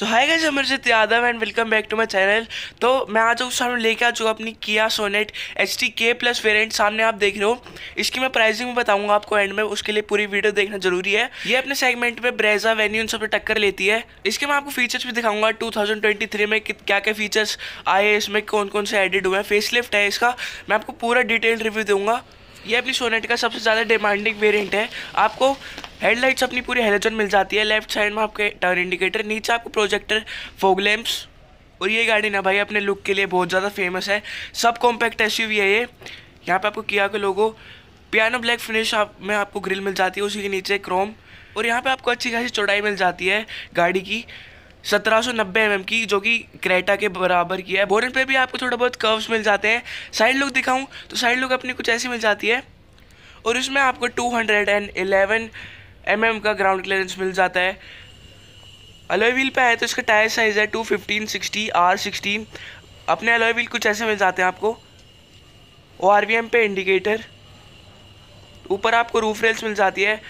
so hi guys Amarjeet Yadav and welcome back to my channel तो मैं आज आपके सामने लेके आ चुका अपनी Kia Sonet H T K plus variant सामने आप देख रहे हो इसकी मैं प्राइसिंग भी बताऊंगा आपको एंड में उसके लिए पूरी वीडियो देखना जरूरी है ये अपने सेगमेंट में ब्रेजा वेन्यू सब टक्कर लेती है इसके मैं आपको फीचर्स भी दिखाऊंगा टू में क्या क्या फीचर्स आए इसमें कौन कौन से एडिड हुए हैं लिफ्ट है इसका मैं आपको पूरा डिटेल रिव्यू दूंगा ये अपनी सोनेट का सबसे ज़्यादा डिमांडिंग वेरिएंट है आपको हेडलाइट्स अपनी पूरी हेलोजन मिल जाती है लेफ्ट साइड में आपके टर्न इंडिकेटर नीचे आपको प्रोजेक्टर फोग लैम्प्स और ये गाड़ी ना भाई अपने लुक के लिए बहुत ज़्यादा फेमस है सब कॉम्पैक्ट एस है ये यहाँ पर आपको किया के लोगो पियानो ब्लैक फिनिश आप में आपको ग्रिल मिल जाती है उसी के नीचे क्रोम और यहाँ पर आपको अच्छी खासी चौड़ाई मिल जाती है गाड़ी की सत्रह सौ नब्बे एम की जो कि क्रेटा के बराबर की है बोरन पे भी आपको थोड़ा बहुत कर्व्स मिल जाते हैं साइड लुक दिखाऊं तो साइड लुक अपनी कुछ ऐसी मिल जाती है और इसमें आपको two hundred and eleven M M का ग्राउंड क्लियरेंस मिल जाता है अलोई व्हील पे आए तो इसका टायर साइज़ है two fifteen sixty R sixteen अपने अलोई व्हील कुछ ऐसे मिल जाते हैं आपको ओ आर वी एम पे इंडिकेटर ऊपर आपको रूफ रेल्स मिल जाती है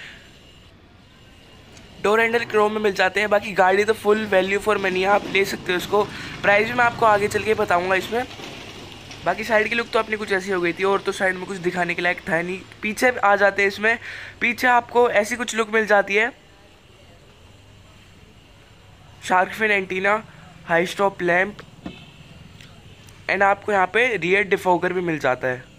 डोर हैंडल क्रोम में मिल जाते हैं बाकी गाड़ी तो फुल वैल्यू फॉर मनी आप ले सकते हो उसको प्राइस भी मैं आपको आगे चल के बताऊँगा इसमें बाकी साइड की लुक तो अपनी कुछ ऐसी हो गई थी और तो साइड में कुछ दिखाने के लायक था नहीं पीछे आ जाते हैं इसमें पीछे आपको ऐसी कुछ लुक मिल जाती है shark fin antenna high stop lamp and आपको यहाँ पे रियर डिफोकर भी मिल जाता है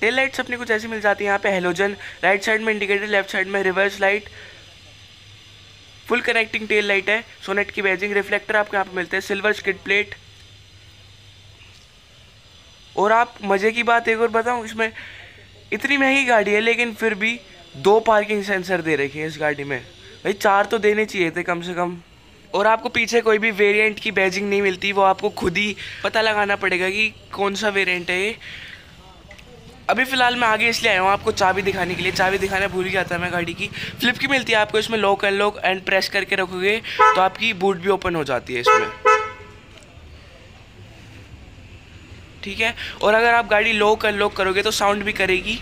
टेल लाइट्स अपने कुछ ऐसी मिल जाती है यहाँ पे हेलोजन राइट साइड में इंडिकेटर लेफ्ट साइड में reverse light full connecting tail light है सोनेट की बैजिंग रिफ्लेक्टर आपको यहाँ पे मिलते हैं सिल्वर स्किड प्लेट और आप मज़े की बात एक और बताऊँ इसमें इतनी महंगी गाड़ी है लेकिन फिर भी दो पार्किंग सेंसर दे रखे हैं इस गाड़ी में भाई चार तो देने चाहिए थे कम से कम और आपको पीछे कोई भी वेरिएंट की बैजिंग नहीं मिलती वो आपको खुद ही पता लगाना पड़ेगा कि कौन सा वेरिएंट है ये अभी फ़िलहाल मैं आगे इसलिए आया हूँ आपको चाबी दिखाने के लिए चाबी दिखाना भूल गया था मैं गाड़ी की फ्लिप की मिलती है आपको इसमें लॉक लॉक एंड प्रेस करके रखोगे तो आपकी बूट भी ओपन हो जाती है इसमें ठीक है और अगर आप गाड़ी लॉक करोगे तो साउंड भी करेगी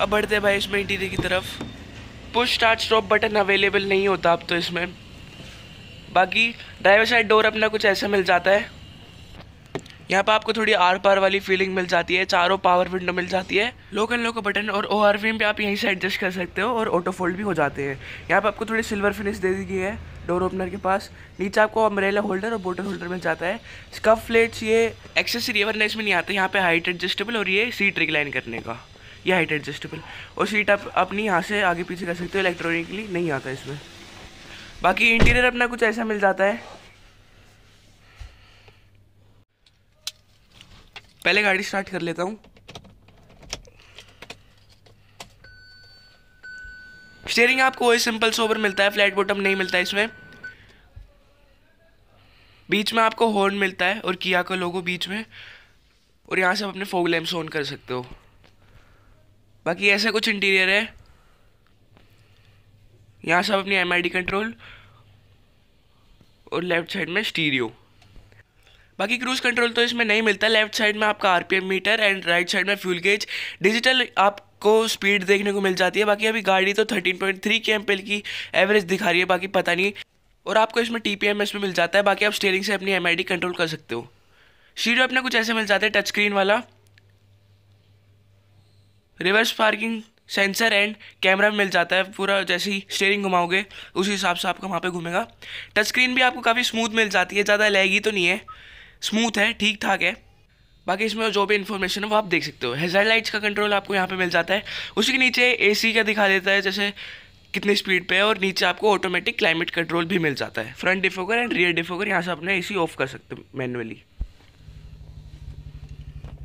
अब बढ़ते हैं भाई इसमें इंटीरियर की तरफ push start stop button available नहीं होता अब तो इसमें बाकी ड्राइवर साइड डोर अपना कुछ ऐसा मिल जाता है यहाँ पर आपको थोड़ी आर पार वाली फीलिंग मिल जाती है चारों पावर विंडो मिल जाती है लोक एंड लोको बटन और ओ आर पे आप यहीं से एडजस्ट कर सकते हो और ऑटो फोल्ड भी हो जाते हैं यहाँ पर आपको थोड़ी सिल्वर फिनिश दे दी गई है डोर ओपनर के पास नीचे आपको अम्ब्रेला होल्डर और बोटल होल्डर मिल जाता है स्कफ प्लेट्स ये एक्सेसरी वरना इसमें नहीं आते यहाँ पे हाइट एडजस्टेबल और ये सीट रिक्लाइन करने का ये हाइट एडजस्टेबल और सीट आप अपनी यहाँ से आगे पीछे कर सकते हो इलेक्ट्रॉनिकली नहीं आता इसमें बाकी इंटीरियर अपना कुछ ऐसा मिल जाता है पहले गाड़ी स्टार्ट कर लेता हूँ स्टेयरिंग आपको वही सिंपल सोबर मिलता है फ्लैट बॉटम नहीं मिलता है इसमें बीच में आपको हॉर्न मिलता है और किया का लोगो बीच में और यहाँ से आप अपने फोग लैम्प्स ऑन कर सकते हो बाकी ऐसा कुछ इंटीरियर है यहाँ से आप अपनी एम कंट्रोल और लेफ्ट साइड में स्टीरियो बाकी क्रूज़ कंट्रोल तो इसमें नहीं मिलता लेफ्ट साइड में आपका RPM meter and right side में फ्यूल गेज डिजिटल आप को स्पीड देखने को मिल जाती है बाकी अभी गाड़ी तो 13.3 पॉइंट थ्री के एम की एवरेज दिखा रही है बाकी पता नहीं और आपको इसमें टी पी एम एस में मिल जाता है बाकी आप स्टेयरिंग से अपनी एम आई डी कंट्रोल कर सकते हो सीढ़ी अपने कुछ ऐसे मिल जाते हैं टच स्क्रीन वाला reverse parking sensor and camera मिल जाता है पूरा जैसे ही स्टेयरिंग घुमाओगे उसी हिसाब से आपका वहाँ पे घूमेगा टच स्क्रीन भी आपको काफ़ी स्मूथ मिल जाती है ज़्यादा लेगी तो नहीं है स्मूथ है ठीक ठाक है बाकी इसमें जो भी इन्फॉर्मेशन है वो आप देख सकते हो हेजर लाइट्स का कंट्रोल आपको यहाँ पे मिल जाता है उसी के नीचे एसी का दिखा देता है जैसे कितनी स्पीड पे है और नीचे आपको ऑटोमेटिक क्लाइमेट कंट्रोल भी मिल जाता है front defogger and rear defogger यहाँ से अपने ए ऑफ कर सकते हो मैनुअली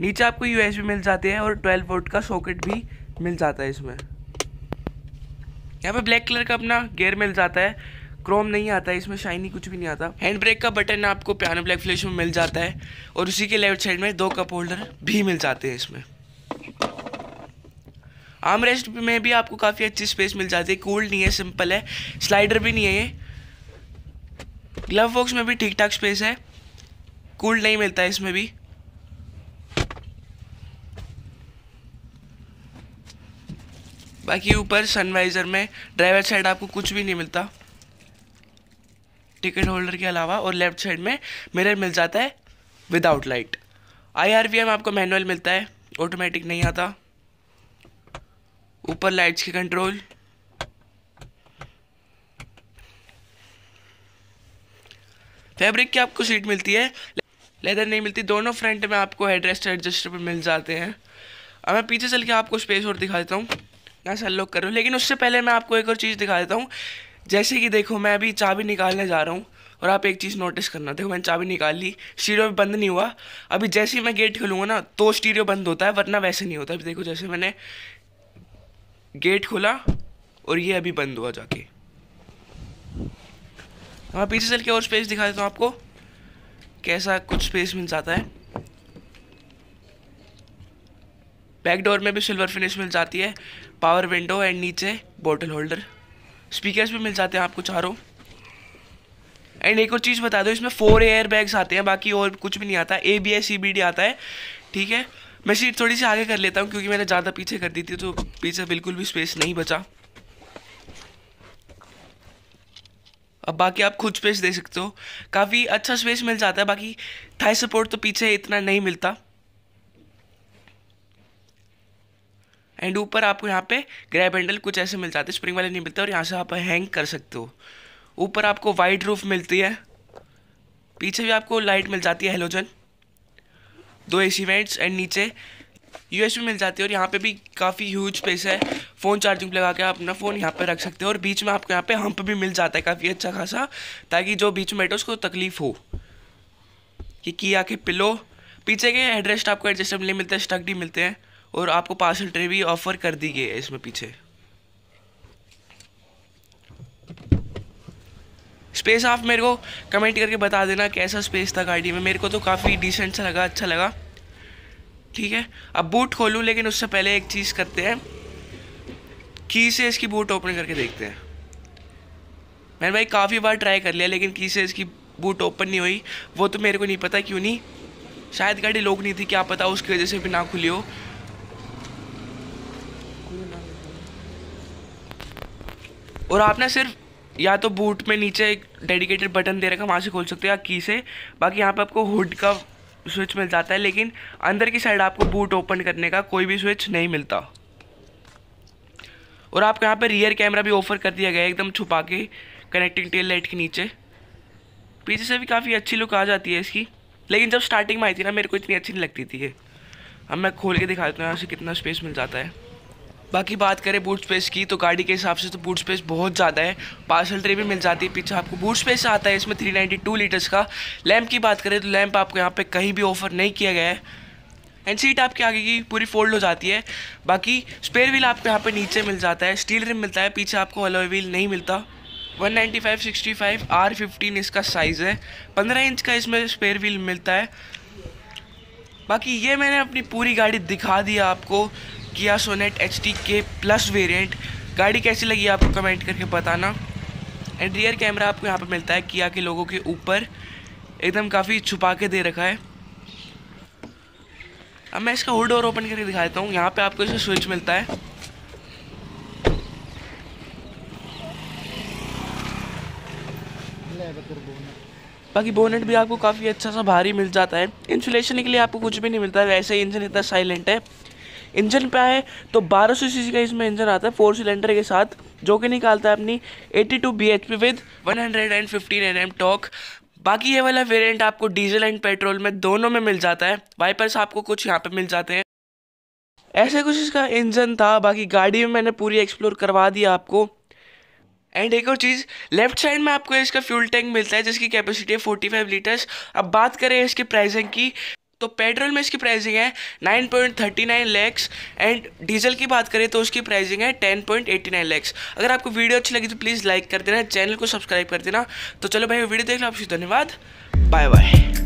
नीचे आपको यू मिल जाती है और ट्वेल्व वोल्ट का सॉकेट भी मिल जाता है इसमें यहाँ पे ब्लैक कलर का अपना गेयर मिल जाता है क्रोम नहीं आता है इसमें शाइनी कुछ भी नहीं आता हैंड ब्रेक का बटन आपको प्यानो ब्लैक फ्लैश में मिल जाता है और उसी के लेफ्ट साइड में दो कप होल्डर भी मिल जाते हैं इसमें आर्म रेस्ट में भी आपको काफ़ी अच्छी स्पेस मिल जाती है कूल नहीं है सिंपल है स्लाइडर भी नहीं है ये ग्लव बॉक्स में भी ठीक ठाक स्पेस है कूल नहीं मिलता है इसमें भी बाकी ऊपर सनवाइज़र में ड्राइवर साइड आपको कुछ भी नहीं मिलता टिकट होल्डर के अलावा और लेफ्ट साइड में मिरर मिल जाता है विदाउट लाइट आई आपको मैनुअल मिलता है ऑटोमेटिक नहीं आता ऊपर लाइट्स के कंट्रोल फैब्रिक की आपको सीट मिलती है लेदर नहीं मिलती दोनों फ्रंट में आपको हेडरेस्ट पर मिल जाते हैं अब मैं पीछे चल के आपको स्पेस और दिखा देता हूँ यहाँ सर लोग करूँ लेकिन उससे पहले मैं आपको एक और चीज़ दिखा देता हूँ जैसे कि देखो मैं अभी चाबी निकालने जा रहा हूँ और आप एक चीज़ नोटिस करना देखो मैंने चाबी निकाल ली स्टीरियो भी बंद नहीं हुआ अभी जैसे ही मैं गेट खोलूँगा ना तो स्टीरियो बंद होता है वरना वैसे नहीं होता अभी देखो जैसे मैंने गेट खोला और ये अभी बंद हुआ जाके मैं पीछे चल के और स्पेस दिखा देता हूँ आपको कैसा कुछ स्पेस मिल जाता है बैक डोर में भी सिल्वर फिनिश मिल जाती है पावर विंडो एंड नीचे बॉटल होल्डर स्पीकर्स भी मिल जाते हैं आपको चारों एंड एक और चीज़ बता दो इसमें फोर एयर बैग्स आते हैं बाकी और कुछ भी नहीं आता A B S C B D आता है ठीक है मैं सीट थोड़ी सी आगे कर लेता हूँ क्योंकि मैंने ज़्यादा पीछे कर दी थी तो पीछे बिल्कुल भी स्पेस नहीं बचा अब बाकी आप खुद स्पेस दे सकते हो काफ़ी अच्छा स्पेस मिल जाता है बाकी थाई सपोर्ट तो पीछे इतना नहीं मिलता एंड ऊपर आपको यहाँ पे ग्रैब हैंडल कुछ ऐसे मिल जाते हैं स्प्रिंग वाले नहीं मिलते और यहाँ से आप हैंग कर सकते हो ऊपर आपको वाइड रूफ मिलती है पीछे भी आपको लाइट मिल जाती है हेलोजन दो ए सी वेंट्स एंड नीचे यू एस मिल जाती है और यहाँ पे भी काफ़ी ह्यूज स्पेस है फ़ोन चार्जिंग लगा के आप अपना फ़ोन यहाँ पे रख सकते हो और बीच में आपको यहाँ पे हम्प भी मिल जाता है काफ़ी अच्छा खासा ताकि जो बीच में बैठे उसको तकलीफ़ हो ये किया के पिलो पीछे के हेडरेस्ट आपको एडजस्टेबल नहीं मिलते स्टक भी मिलते हैं और आपको पार्सल ट्रे भी ऑफ़र कर दी गई है इसमें पीछे स्पेस आप मेरे को कमेंट करके बता देना कैसा स्पेस था गाड़ी में मेरे को तो काफ़ी डिसेंट सा लगा अच्छा लगा ठीक है अब बूट खोलूँ लेकिन उससे पहले एक चीज़ करते हैं की से इसकी बूट ओपन करके देखते हैं मैंने भाई काफ़ी बार ट्राई कर लिया लेकिन की से इसकी बूट ओपन नहीं हुई वो तो मेरे को नहीं पता क्यों नहीं शायद गाड़ी लोग नहीं थी क्या पता उसकी वजह से भी ना खुली हो और आप ना सिर्फ या तो बूट में नीचे एक डेडिकेटेड बटन दे रखा वहाँ से खोल सकते हो या की से बाकी यहाँ पर आपको हुड का स्विच मिल जाता है लेकिन अंदर की साइड आपको बूट ओपन करने का कोई भी स्विच नहीं मिलता और आपको यहाँ पर रियर कैमरा भी ऑफर कर दिया गया है एकदम छुपा के कनेक्टिंग टेल लाइट के नीचे पीछे से भी काफ़ी अच्छी लुक आ जाती है इसकी लेकिन जब स्टार्टिंग में आई थी ना मेरे को इतनी अच्छी नहीं लगती थी ये अब मैं खोल के दिखा देता हूँ यहाँ से कितना स्पेस मिल जाता है बाकी बात करें बूट स्पेस की तो गाड़ी के हिसाब से तो बूट स्पेस बहुत ज़्यादा है पार्सल ट्रे भी मिल जाती है पीछे आपको बूट स्पेस आता है इसमें 392 लीटर्स का लैम्प की बात करें तो लैम्प आपको यहाँ पे कहीं भी ऑफर नहीं किया गया है एंड सीट आपके आगे की पूरी फोल्ड हो जाती है बाकी स्पेयर व्हील आपको यहाँ पर नीचे मिल जाता है स्टील रिम मिलता है पीछे आपको हलो व्हील नहीं मिलता 195 65 R15 इसका साइज़ है 15 इंच का इसमें स्पेयर व्हील मिलता है बाकी ये मैंने अपनी पूरी गाड़ी दिखा दी आपको Kia Sonet H T K plus variant गाड़ी कैसी लगी आपको कमेंट करके बताना एंड रियर कैमरा आपको यहाँ पर मिलता है किया के लोगों के ऊपर एकदम काफ़ी छुपा के दे रखा है अब मैं इसका होल डोर ओपन करके दिखा देता हूँ यहाँ पे आपको इसे स्विच मिलता है बाकी बोनेट भी आपको काफ़ी अच्छा सा भारी मिल जाता है इंसुलेशन के लिए आपको कुछ भी नहीं मिलता है वैसे ही इंजन इतना साइलेंट है इंजन पे आए तो 1200 सीसी का इसमें इंजन आता है फोर सिलेंडर के साथ जो कि निकालता है अपनी 82 two B H P with one hundred and fifteen N M torque बाकी ये वाला वेरिएंट आपको डीजल एंड पेट्रोल में दोनों में मिल जाता है वाइपर्स आपको कुछ यहाँ पे मिल जाते हैं ऐसे कुछ इसका इंजन था बाकी गाड़ी में मैंने पूरी एक्सप्लोर करवा दिया आपको एंड एक और चीज़ लेफ्ट साइड में आपको इसका फ्यूल टैंक मिलता है जिसकी कैपेसिटी है 45 लीटर्स अब बात करें इसके प्राइसिंग की तो पेट्रोल में इसकी प्राइसिंग है nine point thirty nine lakhs and diesel की बात करें तो उसकी प्राइसिंग है ten point eighty nine lakhs अगर आपको वीडियो अच्छी लगी तो प्लीज़ लाइक कर देना चैनल को सब्सक्राइब कर देना तो चलो भाई वीडियो देख लो आपसे धन्यवाद बाय बाय